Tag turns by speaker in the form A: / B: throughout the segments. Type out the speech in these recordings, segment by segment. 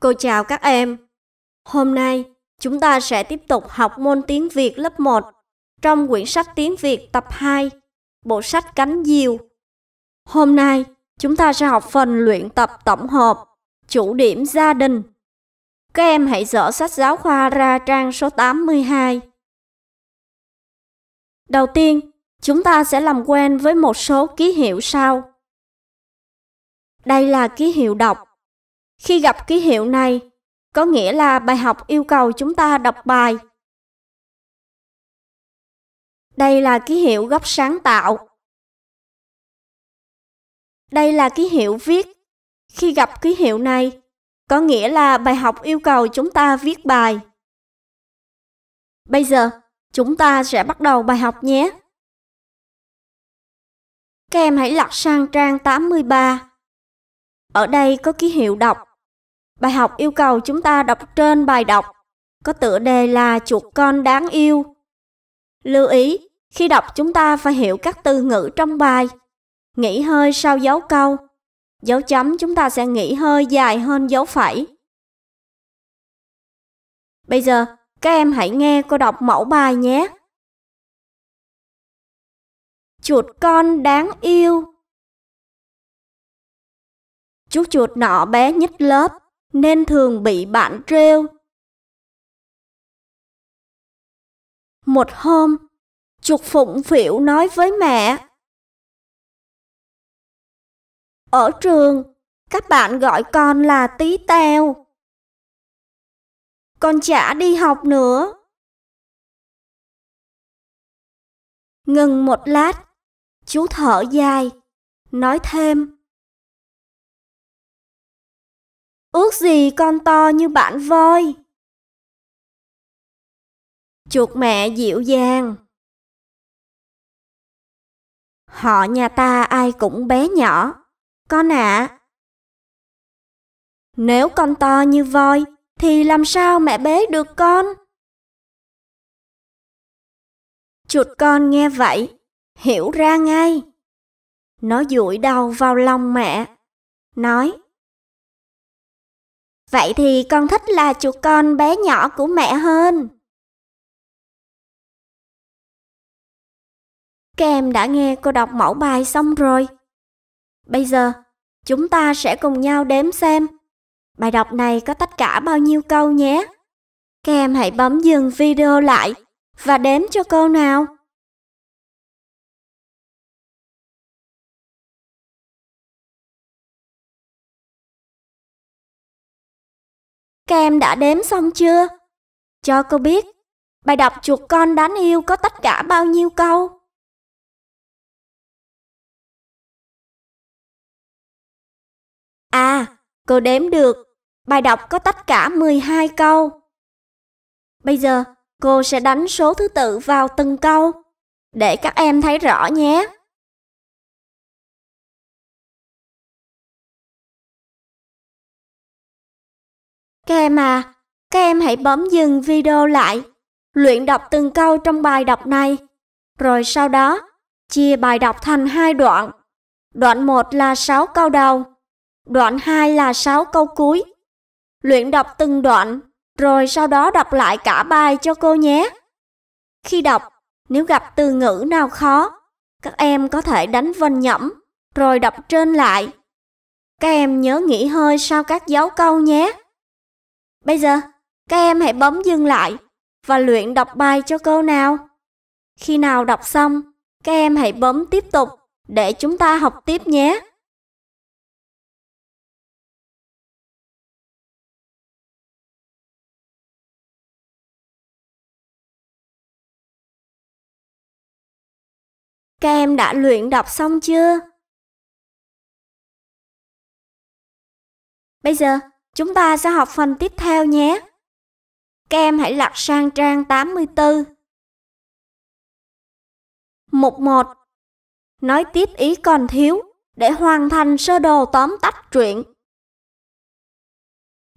A: Cô chào các em. Hôm nay, chúng ta sẽ tiếp tục học môn tiếng Việt lớp 1 trong quyển sách tiếng Việt tập 2, bộ sách Cánh Diều. Hôm nay, chúng ta sẽ học phần luyện tập tổng hợp, chủ điểm gia đình. Các em hãy dở sách giáo khoa ra trang số 82. Đầu tiên, chúng ta sẽ làm quen với một số ký hiệu sau. Đây là ký hiệu đọc khi gặp ký hiệu này, có nghĩa là bài học yêu cầu chúng ta đọc bài.
B: Đây là ký hiệu góc sáng tạo.
A: Đây là ký hiệu viết. Khi gặp ký hiệu này, có nghĩa là bài học yêu cầu chúng ta viết bài. Bây giờ,
B: chúng ta sẽ bắt đầu bài học nhé. Các em
A: hãy lật sang trang 83. Ở đây có ký hiệu đọc. Bài học yêu cầu chúng ta đọc trên bài đọc có tựa đề là chuột con đáng yêu. Lưu ý, khi đọc chúng ta phải hiểu các từ ngữ trong bài. Nghỉ hơi sau dấu câu. Dấu chấm chúng ta sẽ nghỉ hơi dài hơn dấu phẩy. Bây giờ, các em hãy nghe cô đọc mẫu
B: bài nhé. Chuột con đáng yêu. Chú chuột nọ bé nhất lớp nên thường bị bạn trêu. Một hôm, Trục Phụng Phỉu nói với mẹ. Ở trường, các bạn gọi con là tí teo. Con chả đi học nữa. Ngừng một lát, chú thở dài, nói thêm. Ước gì con to như bạn voi. Chuột mẹ dịu dàng. Họ nhà ta ai cũng bé nhỏ. Con ạ. À. Nếu con to như voi, thì làm sao mẹ bế được con? Chuột con nghe vậy, hiểu ra ngay.
A: Nó duỗi đầu vào lòng mẹ, nói Vậy thì con thích là chuột con bé nhỏ của mẹ hơn.
B: Các em đã nghe cô đọc mẫu bài xong rồi.
A: Bây giờ, chúng ta sẽ cùng nhau đếm xem bài đọc này có tất cả bao nhiêu câu nhé. Các em hãy bấm dừng video lại
B: và đếm cho cô nào. Các em đã đếm xong chưa? Cho cô biết, bài đọc chuột con đáng yêu có tất cả bao nhiêu câu? À, cô đếm được. Bài
A: đọc có tất cả 12 câu. Bây giờ, cô sẽ đánh số thứ tự vào từng câu để các em thấy rõ nhé. Các em à, các em hãy bấm dừng video lại, luyện đọc từng câu trong bài đọc này, rồi sau đó chia bài đọc thành hai đoạn. Đoạn 1 là 6 câu đầu, đoạn 2 là 6 câu cuối. Luyện đọc từng đoạn, rồi sau đó đọc lại cả bài cho cô nhé. Khi đọc, nếu gặp từ ngữ nào khó, các em có thể đánh vần nhẩm, rồi đọc trên lại. Các em nhớ nghỉ hơi sau các dấu câu nhé. Bây giờ, các em hãy bấm dừng lại và luyện đọc bài cho cô nào. Khi nào đọc xong, các em hãy bấm tiếp tục để chúng ta
B: học tiếp nhé. Các em đã luyện đọc xong chưa? Bây giờ, Chúng ta sẽ học phần tiếp theo nhé. Các em hãy lật sang trang 84. Mục 1. Nói tiếp ý còn
A: thiếu để hoàn thành sơ đồ tóm tắt truyện.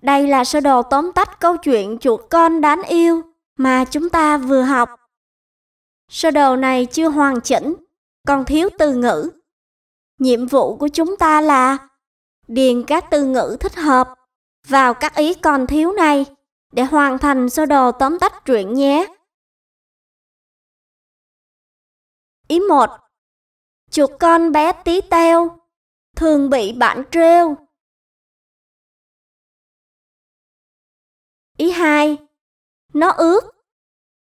A: Đây là sơ đồ tóm tắt câu chuyện chuột con đáng yêu mà chúng ta vừa học. Sơ đồ này chưa hoàn chỉnh, còn thiếu từ ngữ. Nhiệm vụ của chúng ta là điền các từ ngữ thích hợp vào các ý còn thiếu này để hoàn thành sơ đồ tóm tắt truyện nhé.
B: Ý 1. Chuột con bé tí teo thường bị bạn trêu. Ý 2. Nó ướt.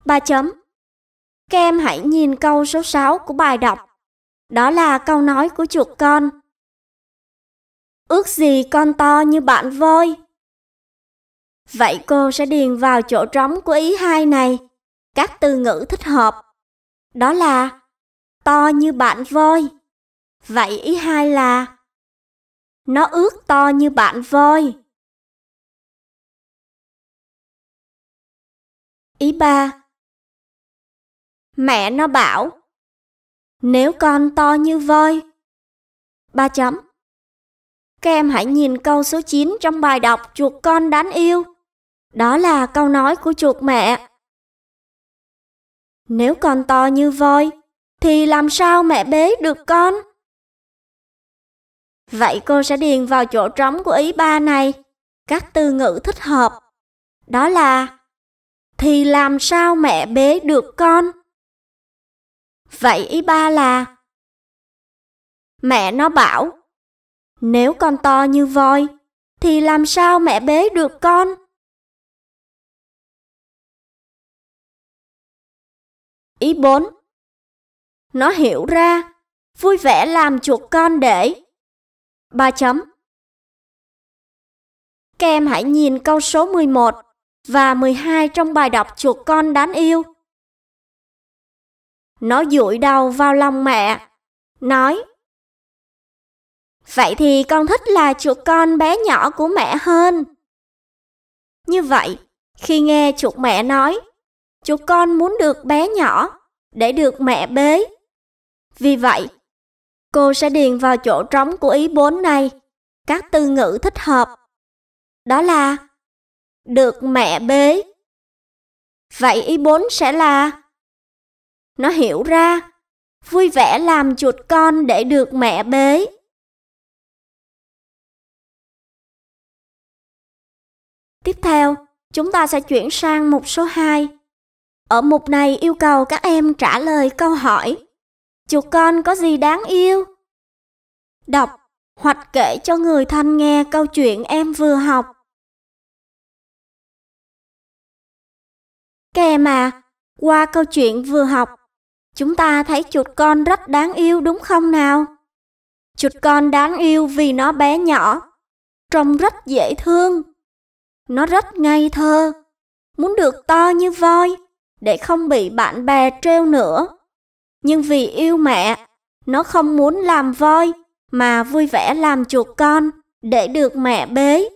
B: ba chấm.
A: Các em hãy nhìn câu số 6 của bài đọc. Đó là câu nói của chuột con. Ước gì con to như bạn voi. Vậy cô sẽ điền vào chỗ trống của ý hai này các từ ngữ thích hợp. Đó là to như bạn voi. Vậy ý hai là nó ước to như bạn voi.
B: Ý ba
A: Mẹ nó bảo Nếu con to như voi ba chấm Các em hãy nhìn câu số 9 trong bài đọc chuột con đáng yêu đó là câu nói của chuột mẹ. Nếu con to như voi, thì làm sao mẹ bế được con? Vậy cô sẽ điền vào chỗ trống của ý ba này các từ ngữ thích hợp. Đó là thì làm sao mẹ bế được con? Vậy ý ba là Mẹ nó bảo nếu con to như voi thì làm sao mẹ bế
B: được con? Ý 4 Nó hiểu ra, vui vẻ làm chuột
A: con để. 3 chấm Các em hãy nhìn câu số 11 và 12 trong bài đọc chuột con đáng yêu. Nó dụi đầu vào lòng mẹ, nói Vậy thì con thích là chuột con bé nhỏ của mẹ hơn. Như vậy, khi nghe chuột mẹ nói Chỗ con muốn được bé nhỏ để được mẹ bế. Vì vậy, cô sẽ điền vào chỗ trống của ý bốn này các từ ngữ thích hợp. Đó là được mẹ bế. Vậy ý bốn sẽ là nó hiểu ra, vui vẻ làm chuột con để được mẹ bế. Tiếp theo, chúng ta sẽ chuyển sang mục số hai ở mục này yêu cầu các em trả lời câu hỏi Chuột con có gì đáng yêu? Đọc hoặc kể cho người thân nghe câu chuyện em vừa học.
B: Kè mà, qua câu
A: chuyện vừa học, chúng ta thấy chuột con rất đáng yêu đúng không nào? Chuột con đáng yêu vì nó bé nhỏ, trông rất dễ thương. Nó rất ngây thơ, muốn được to như voi để không bị bạn bè trêu nữa. Nhưng vì yêu mẹ, nó không muốn làm voi mà vui vẻ làm chuột con để được mẹ bế.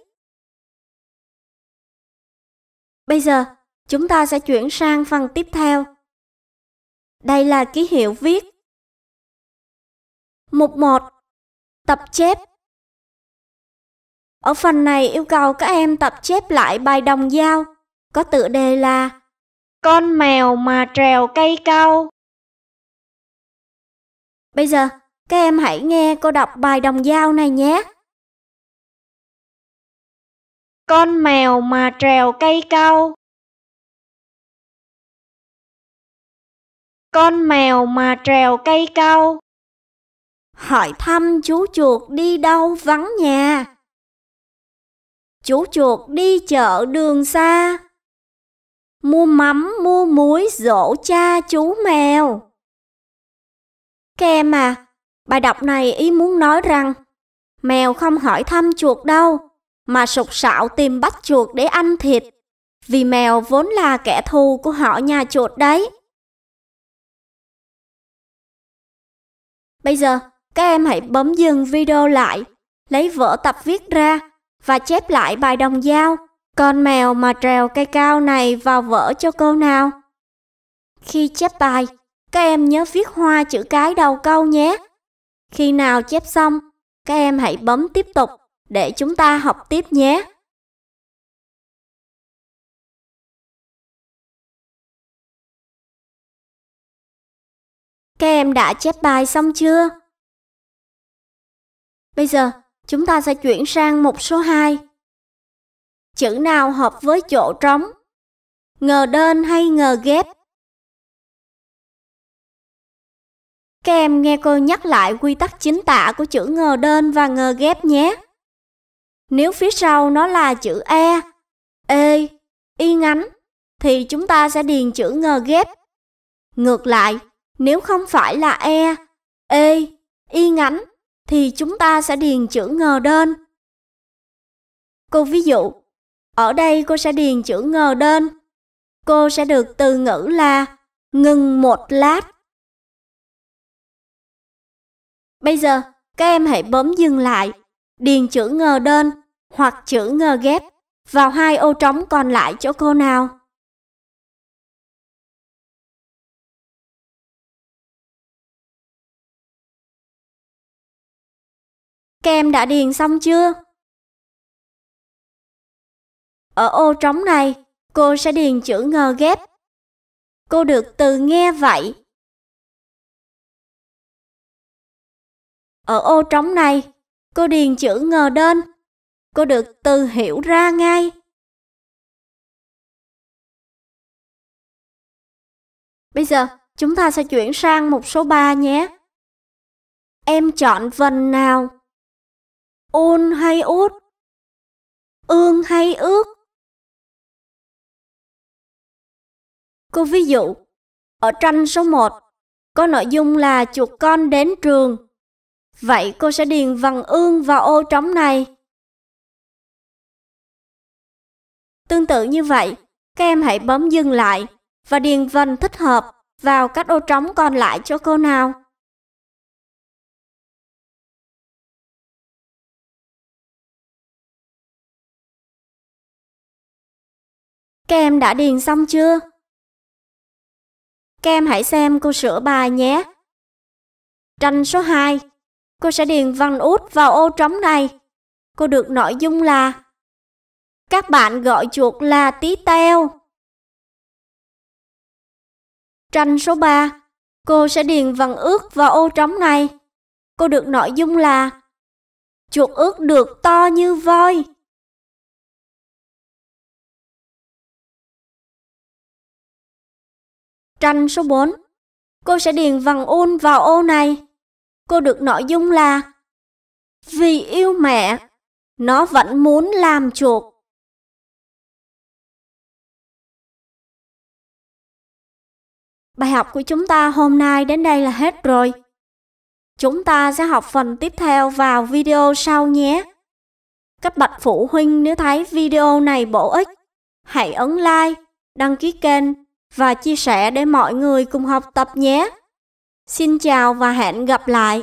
A: Bây giờ, chúng ta sẽ chuyển sang phần tiếp theo.
B: Đây là ký hiệu viết. Mục 1.
A: Tập chép. Ở phần này yêu cầu các em tập chép lại bài đồng giao có tựa đề là con mèo mà trèo cây cao. Bây giờ, các em hãy nghe
B: cô đọc bài đồng dao này nhé. Con mèo mà trèo cây cao.
A: Con mèo mà trèo cây cao. Hỏi thăm chú chuột đi đâu vắng nhà. Chú chuột đi chợ đường xa mua mắm, mua muối dỗ cha chú mèo. Các em à, bài đọc này ý muốn nói rằng mèo không hỏi thăm chuột đâu, mà sục sạo tìm bắt chuột để ăn thịt, vì mèo vốn là kẻ thù của họ nhà chuột đấy.
B: Bây giờ, các em hãy bấm
A: dừng video lại, lấy vở tập viết ra và chép lại bài đồng giao. Con mèo mà trèo cây cao này vào vỡ cho câu nào. Khi chép bài, các em nhớ viết hoa chữ cái đầu câu nhé. Khi nào chép xong, các em hãy bấm tiếp tục để chúng ta học tiếp nhé.
B: Các em đã chép bài xong chưa?
A: Bây giờ, chúng ta sẽ chuyển sang mục số 2 chữ nào hợp với chỗ trống? Ngờ đơn hay ngờ ghép? Các em nghe cô nhắc lại quy tắc chính tả của chữ ngờ đơn và ngờ ghép nhé. Nếu phía sau nó là chữ E, E, Y ngắn, thì chúng ta sẽ điền chữ ngờ ghép. Ngược lại, nếu không phải là E, E, Y ngắn, thì chúng ta sẽ điền chữ ngờ đơn. Cô ví dụ, ở đây cô sẽ điền chữ ngờ đơn. Cô sẽ được từ ngữ là
B: ngừng một lát. Bây giờ,
A: các em hãy bấm dừng lại, điền chữ ngờ đơn hoặc chữ ngờ ghép vào hai ô trống còn lại chỗ cô nào.
B: Các em đã điền xong chưa? Ở ô trống này, cô sẽ điền chữ ngờ ghép. Cô được từ nghe vậy. Ở ô trống này, cô điền chữ ngờ đơn. Cô được từ hiểu ra ngay.
A: Bây giờ, chúng ta sẽ chuyển sang mục số 3 nhé. Em chọn vần nào? Ôn hay út? Ương hay ước? Cô ví dụ, ở tranh số 1 có nội dung là chuột con đến trường. Vậy cô sẽ điền vần ương vào ô trống này. Tương tự như vậy, các em hãy bấm dừng lại và điền vần thích hợp vào các ô trống còn lại cho cô nào.
B: Các em đã điền xong chưa?
A: Các em hãy xem cô sửa bài nhé. Tranh số 2. Cô sẽ điền văn út vào ô trống này. Cô được nội dung là Các bạn gọi chuột là tí teo. Tranh số 3. Cô sẽ điền văn ước vào ô trống này. Cô được nội dung là Chuột ước được to như voi. Tranh số 4 Cô sẽ điền vần ôn vào ô này. Cô được nội dung là Vì yêu mẹ, nó vẫn muốn làm chuột. Bài học của chúng ta hôm nay đến đây là hết rồi. Chúng ta sẽ học phần tiếp theo vào video sau nhé. Các bậc phụ huynh nếu thấy video này bổ ích, hãy ấn like, đăng ký kênh và chia sẻ để mọi người cùng học tập nhé. Xin chào và hẹn gặp lại!